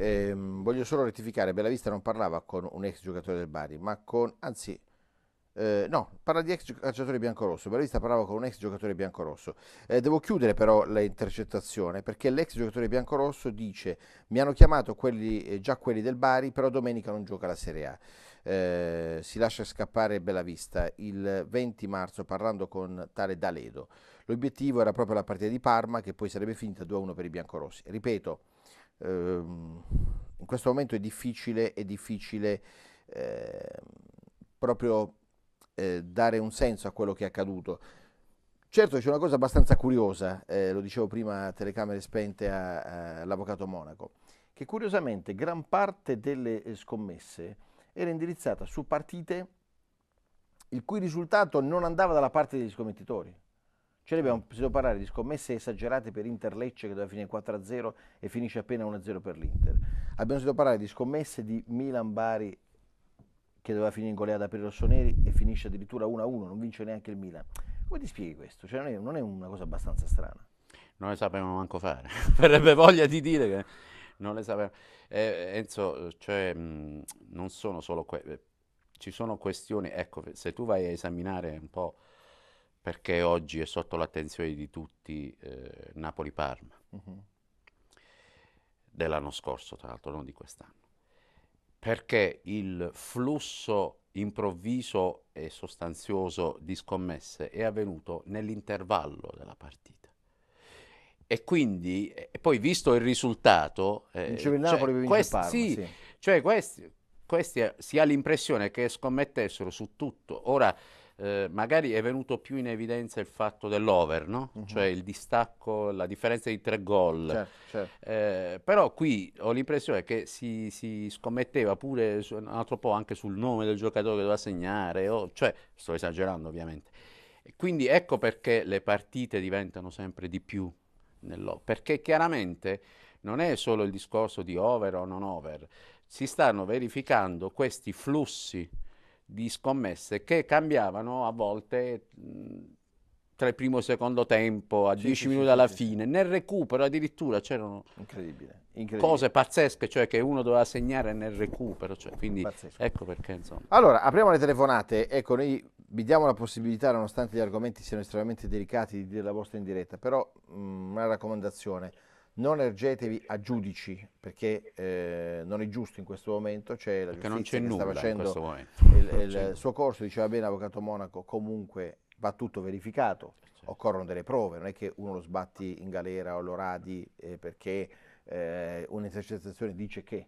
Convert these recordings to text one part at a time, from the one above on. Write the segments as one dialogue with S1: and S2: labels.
S1: Eh, voglio solo rettificare, Bellavista non parlava con un ex giocatore del Bari, ma con, anzi, eh, no, parla di ex ah, calciatore biancorosso, Bellavista parlava con un ex giocatore biancorosso. Eh, devo chiudere però l'intercettazione perché l'ex giocatore biancorosso dice mi hanno chiamato quelli, eh, già quelli del Bari, però domenica non gioca la Serie A. Eh, si lascia scappare Bellavista il 20 marzo parlando con tale D'Aledo. L'obiettivo era proprio la partita di Parma che poi sarebbe finita 2-1 per i biancorossi. Ripeto, ehm, in questo momento è difficile, è difficile eh, proprio eh, dare un senso a quello che è accaduto. Certo c'è una cosa abbastanza curiosa, eh, lo dicevo prima a telecamere spente all'avvocato Monaco, che curiosamente gran parte delle eh, scommesse era indirizzata su partite il cui risultato non andava dalla parte degli scommettitori. Cioè abbiamo sentito parlare di scommesse esagerate per Inter-Lecce che doveva finire 4-0 e finisce appena 1-0 per l'Inter. Abbiamo sentito parlare di scommesse di Milan-Bari che doveva finire in goleada per i rossoneri e finisce addirittura 1-1, non vince neanche il Milan. Come ti spieghi questo? Cioè non, è, non è una cosa abbastanza strana?
S2: Non le sapevamo manco fare. Verrebbe voglia di dire che non le sapevamo. Eh, Enzo, cioè, mh, non sono solo... Que- ci sono questioni, ecco, se tu vai a esaminare un po' perché oggi è sotto l'attenzione di tutti eh, Napoli-Parma, uh-huh. dell'anno scorso tra l'altro, non di quest'anno, perché il flusso improvviso e sostanzioso di scommesse è avvenuto nell'intervallo della partita e quindi e poi visto il risultato eh, il cioè, Napoli questi, Parma, sì, sì. Cioè questi, questi si ha l'impressione che scommettessero su tutto ora eh, magari è venuto più in evidenza il fatto dell'over, no? uh-huh. cioè il distacco, la differenza di tre gol. Certo, certo. Eh, però qui ho l'impressione che si, si scommetteva pure su, un altro po' anche sul nome del giocatore che doveva segnare, o, cioè, sto esagerando ovviamente. quindi ecco perché le partite diventano sempre di più, perché chiaramente non è solo il discorso di over o non over, si stanno verificando questi flussi di scommesse che cambiavano a volte tra il primo e il secondo tempo, a sì, 10 sì, minuti sì, alla fine, nel recupero addirittura c'erano incredibile, incredibile. cose pazzesche, cioè che uno doveva segnare nel recupero, cioè, quindi Pazzesco. ecco perché insomma.
S1: Allora, apriamo le telefonate, ecco noi vi diamo la possibilità, nonostante gli argomenti siano estremamente delicati, di dire la vostra in diretta, però mh, una raccomandazione non ergetevi a giudici perché eh, non è giusto in questo momento c'è la perché non c'è che sta facendo il, il suo corso diceva bene avvocato Monaco comunque va tutto verificato certo. occorrono delle prove non è che uno lo sbatti in galera o lo radi eh, perché eh, un'esercitazione dice che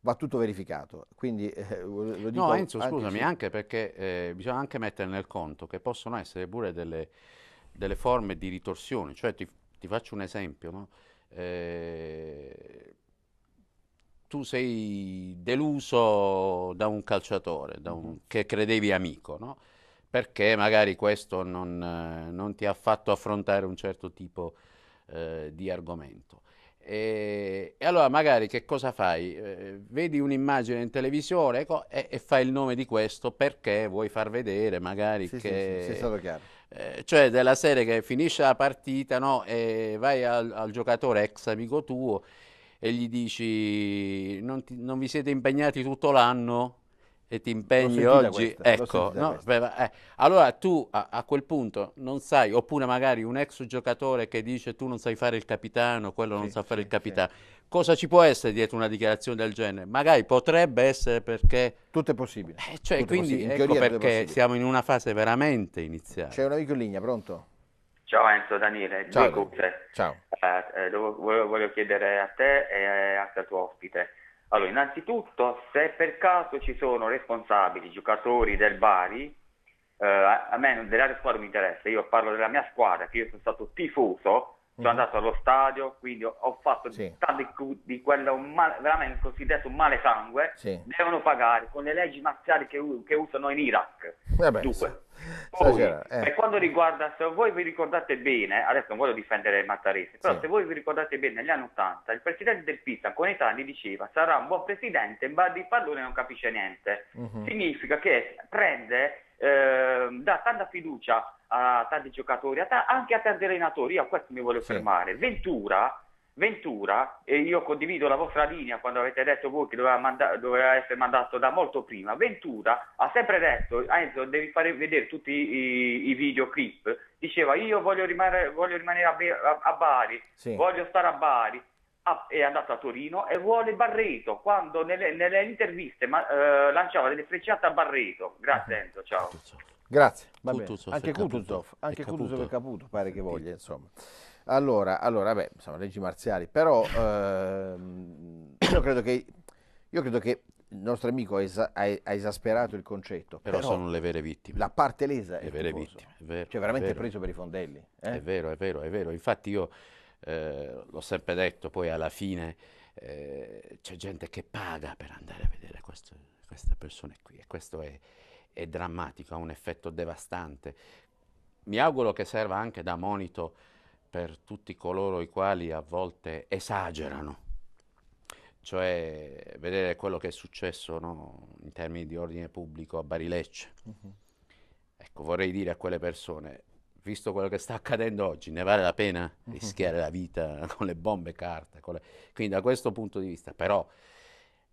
S1: va tutto verificato quindi eh, lo dico no Enzo anche scusami su...
S2: anche perché eh, bisogna anche mettere nel conto che possono essere pure delle, delle forme di ritorsione cioè ti, ti faccio un esempio no? Eh, tu sei deluso da un calciatore da un, mm-hmm. che credevi amico, no? perché magari questo non, eh, non, ti ha fatto affrontare un certo tipo eh, di argomento. E, e, allora magari che cosa fai? Eh, vedi un'immagine in televisione ecco, e, e, fai il nome di questo perché vuoi far vedere magari sì, che... Sì, sì, è stato chiaro eh, cioè della serie che finisce la partita no? e vai al, al, giocatore ex amico tuo e gli dici non, ti, non vi siete impegnati tutto l'anno e ti impegni oggi, questa, ecco, no? eh, allora tu a, a, quel punto non sai, oppure magari un ex giocatore che dice tu non sai fare il capitano, quello sì, non sa fare sì, il capitano, sì. cosa ci può essere dietro una dichiarazione del genere? Magari potrebbe essere perché... Tutto è possibile. Eh, cioè, tutto quindi ecco tutto perché siamo in una fase veramente iniziale. C'è un amico in linea, pronto?
S3: Ciao Enzo, Daniele, Ciao. Ciao. Eh, eh voglio, voglio chiedere a te e eh, al tuo ospite. Allora, innanzitutto, se per caso ci sono responsabili, giocatori del Bari, eh, a me dell'altra squadra mi interessa, io parlo della mia squadra, che io sono stato tifoso, sono mm-hmm. andato allo stadio, quindi ho fatto sì. tanto di, quello male, veramente cosiddetto male sangue, sì. devono pagare con le leggi marziali che, che usano in Iraq.
S2: Eh beh, Dunque, poi, eh. Per
S3: quanto riguarda, se voi vi ricordate bene, adesso non voglio difendere il Mattarese, però sì. se voi vi ricordate bene, negli anni 80 il presidente del Pisa con Etani diceva sarà un buon presidente ma di pallone non capisce niente. Mm-hmm. Significa che prende, eh, dà tanta fiducia a tanti giocatori, a ta- anche a tanti allenatori, io a questo mi voglio sì. fermare. Ventura Ventura, e io condivido la vostra linea quando avete detto voi che doveva, manda- doveva essere mandato da molto prima, Ventura ha sempre detto, Enzo devi fare vedere tutti i, i videoclip, diceva io voglio, rimane- voglio rimanere a, Be- a-, a Bari, sì. voglio stare a Bari, a- ah, è andato a Torino e vuole Barreto, quando nelle, nelle interviste ma- eh, lanciava delle frecciate a Barreto. Grazie Enzo, ciao.
S1: Grazie, Kutuzov anche Kutuzov, anche Kutuzov e Caputo pare che voglia insomma. Allora, allora, beh, sono leggi marziali, però ehm, io, credo che, io, credo che, il nostro amico ha, esa- ha, esasperato il concetto. Però, però, sono le
S2: vere vittime. La parte
S1: lesa è le vere vittime,
S2: è vero, Cioè veramente è vero. preso per i fondelli. Eh? È vero, è vero, è vero. Infatti io eh, l'ho sempre detto, poi alla fine eh, c'è gente che paga per andare a vedere questo, queste persone qui e questo è, è drammatico, ha un effetto devastante. Mi auguro che serva anche da monito per tutti coloro i quali a volte esagerano, cioè vedere quello che è successo no, in termini di ordine pubblico a Barilecce. Uh-huh. Ecco, vorrei dire a quelle persone, visto quello che sta accadendo oggi, ne vale la pena uh-huh. rischiare la vita con le bombe carta? Le... Quindi da questo punto di vista, però,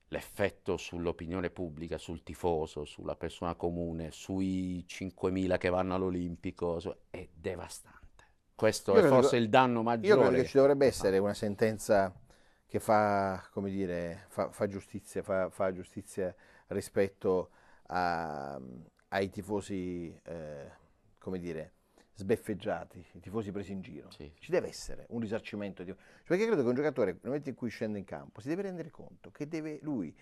S2: l'effetto sull'opinione pubblica, sul tifoso, sulla persona comune, sui 5.000 che vanno all'Olimpico, è devastante questo io è forse il danno maggiore. Io credo che ci
S1: dovrebbe essere una sentenza che fa, come dire, fa, fa giustizia, fa, fa, giustizia rispetto a, ai tifosi, eh, come dire, sbeffeggiati, i tifosi presi in giro. Sì. Ci deve essere un risarcimento. Cioè, perché credo che un giocatore, nel momento in cui scende in campo, si deve rendere conto che deve lui,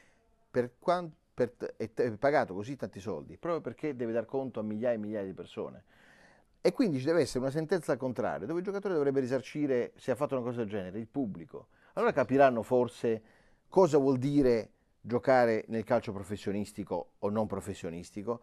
S1: per quanto per, è pagato così tanti soldi, proprio perché deve dar conto a migliaia e migliaia di persone. E quindi ci deve essere una sentenza al contrario, dove il giocatore dovrebbe risarcire, se ha fatto una cosa del genere, il pubblico. Allora capiranno forse cosa vuol dire giocare nel calcio professionistico o non professionistico,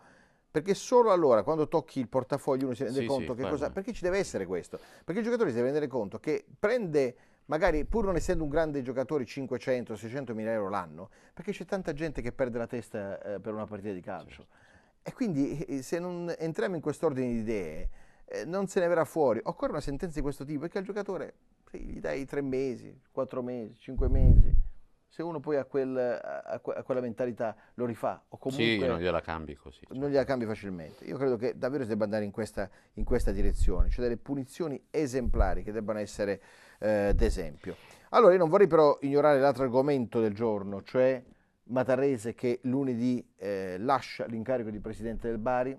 S1: perché solo allora, quando tocchi il portafoglio, uno si rende sì, conto sì, che cosa... Perché ci deve essere questo? Perché il giocatore si deve rendere conto che prende magari pur non essendo un grande giocatore 500-600 mila euro l'anno, perché c'è tanta gente che perde la testa eh, per una partita di calcio. Sì, E quindi eh, se non entriamo in quest'ordine di idee, eh, non se ne verrà fuori. Occorre una sentenza di questo tipo perché al giocatore gli dai tre mesi, quattro mesi, cinque mesi. Se uno poi ha, quel, a, a quella mentalità lo rifà, o comunque. Sì, non gliela
S2: cambi così. Cioè. Non gliela cambi
S1: facilmente. Io credo che davvero si debba andare in questa, in questa direzione, cioè delle punizioni esemplari che debbano essere eh, d'esempio. Allora, io non vorrei però ignorare l'altro argomento del giorno, cioè Matarese che lunedì eh, lascia l'incarico di presidente del Bari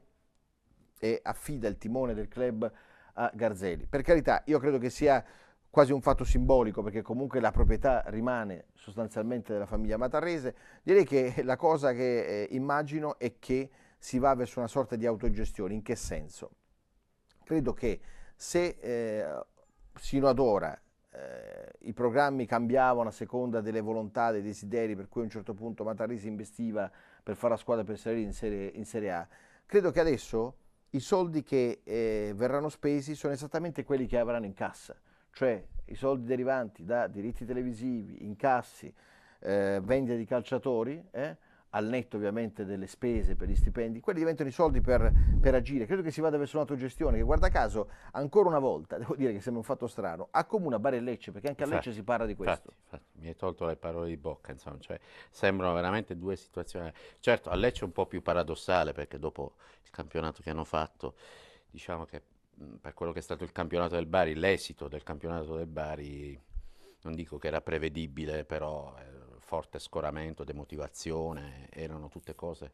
S1: e affida il timone del club a Garzelli. Per carità, io credo che sia quasi un fatto simbolico perché comunque la proprietà rimane sostanzialmente della famiglia Matarrese. Direi che la cosa che eh, immagino è che si va verso una sorta di autogestione. In che senso? Credo che se eh, sino ad ora eh, i programmi cambiavano a seconda delle volontà, dei desideri, per cui a un certo punto Matarrese investiva per fare la squadra per salire in in serie A, credo che adesso i soldi che eh, verranno spesi sono esattamente quelli che avranno in cassa, cioè i soldi derivanti da diritti televisivi, incassi, eh, vendita di calciatori, eh, al netto ovviamente delle spese per gli stipendi, quelli diventano i soldi per, per agire. Credo che si vada verso un'autogestione che, guarda caso, ancora una volta, devo dire che sembra un fatto strano, accomuna Bari e Lecce, perché anche a Lecce infatti, si parla di questo.
S2: Infatti, infatti, mi hai tolto le parole di bocca, insomma, cioè, sembrano veramente due situazioni. Certo, a Lecce è un po' più paradossale, perché dopo il campionato che hanno fatto, diciamo che per quello che è stato il campionato del Bari, l'esito del campionato del Bari, non dico che era prevedibile, però... Eh, forte scoramento, demotivazione, erano tutte cose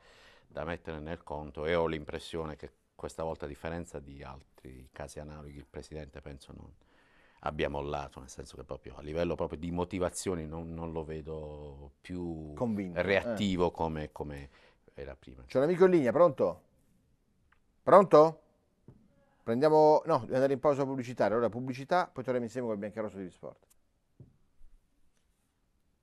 S2: da mettere nel conto e ho l'impressione che questa volta, a differenza di altri casi analoghi, il Presidente penso non abbia mollato, nel senso che proprio a livello proprio di motivazioni non, non lo vedo più Convinto, eh. reattivo eh. come, come era prima.
S1: C'è un amico in linea, pronto? Pronto? Prendiamo, no, devo andare in pausa pubblicitaria, allora pubblicità, poi torniamo insieme con il Biancarosso di Sport.